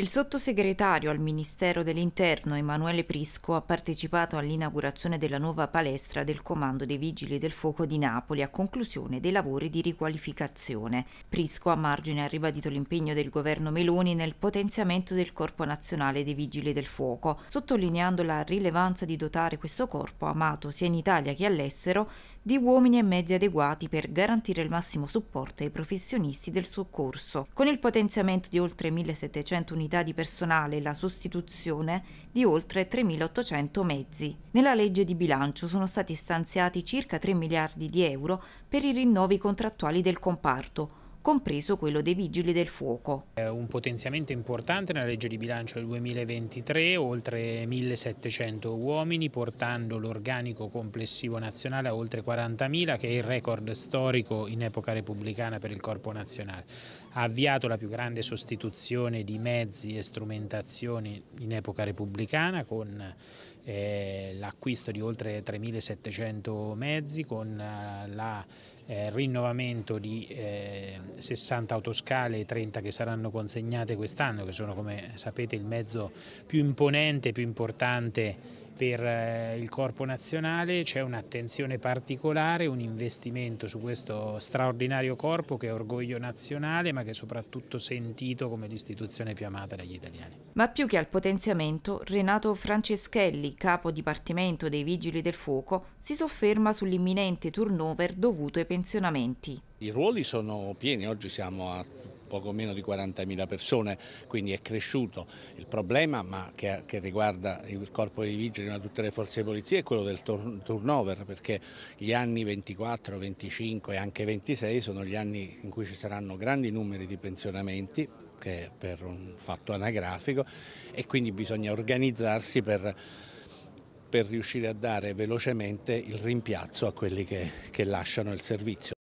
Il sottosegretario al Ministero dell'Interno Emanuele Prisco ha partecipato all'inaugurazione della nuova palestra del Comando dei Vigili del Fuoco di Napoli a conclusione dei lavori di riqualificazione. Prisco a margine ha ribadito l'impegno del governo Meloni nel potenziamento del Corpo Nazionale dei Vigili del Fuoco, sottolineando la rilevanza di dotare questo corpo, amato sia in Italia che all'estero, di uomini e mezzi adeguati per garantire il massimo supporto ai professionisti del soccorso. Con il potenziamento di oltre 1700 unità unità di personale e la sostituzione di oltre 3.800 mezzi. Nella legge di bilancio sono stati stanziati circa 3 miliardi di euro per i rinnovi contrattuali del comparto, compreso quello dei Vigili del Fuoco. È un potenziamento importante nella legge di bilancio del 2023, oltre 1700 uomini, portando l'organico complessivo nazionale a oltre 40.000, che è il record storico in epoca repubblicana per il Corpo Nazionale. Ha avviato la più grande sostituzione di mezzi e strumentazioni in epoca repubblicana con eh, l'acquisto di oltre 3.700 mezzi con il eh, eh, rinnovamento di eh, 60 autoscale e 30 che saranno consegnate quest'anno, che sono come sapete il mezzo più imponente, più importante per eh, il corpo nazionale c'è un'attenzione particolare, un investimento su questo straordinario corpo che è orgoglio nazionale ma che è soprattutto sentito come l'istituzione più amata dagli italiani. Ma più che al potenziamento, Renato Franceschelli, capo dipartimento dei Vigili del Fuoco, si sofferma sull'imminente turnover dovuto ai pensionamenti. I ruoli sono pieni, oggi siamo a poco meno di 40.000 persone, quindi è cresciuto. Il problema ma che, che riguarda il corpo dei vigili ma tutte le forze di polizia è quello del turnover perché gli anni 24, 25 e anche 26 sono gli anni in cui ci saranno grandi numeri di pensionamenti che è per un fatto anagrafico e quindi bisogna organizzarsi per per riuscire a dare velocemente il rimpiazzo a quelli che, che lasciano il servizio.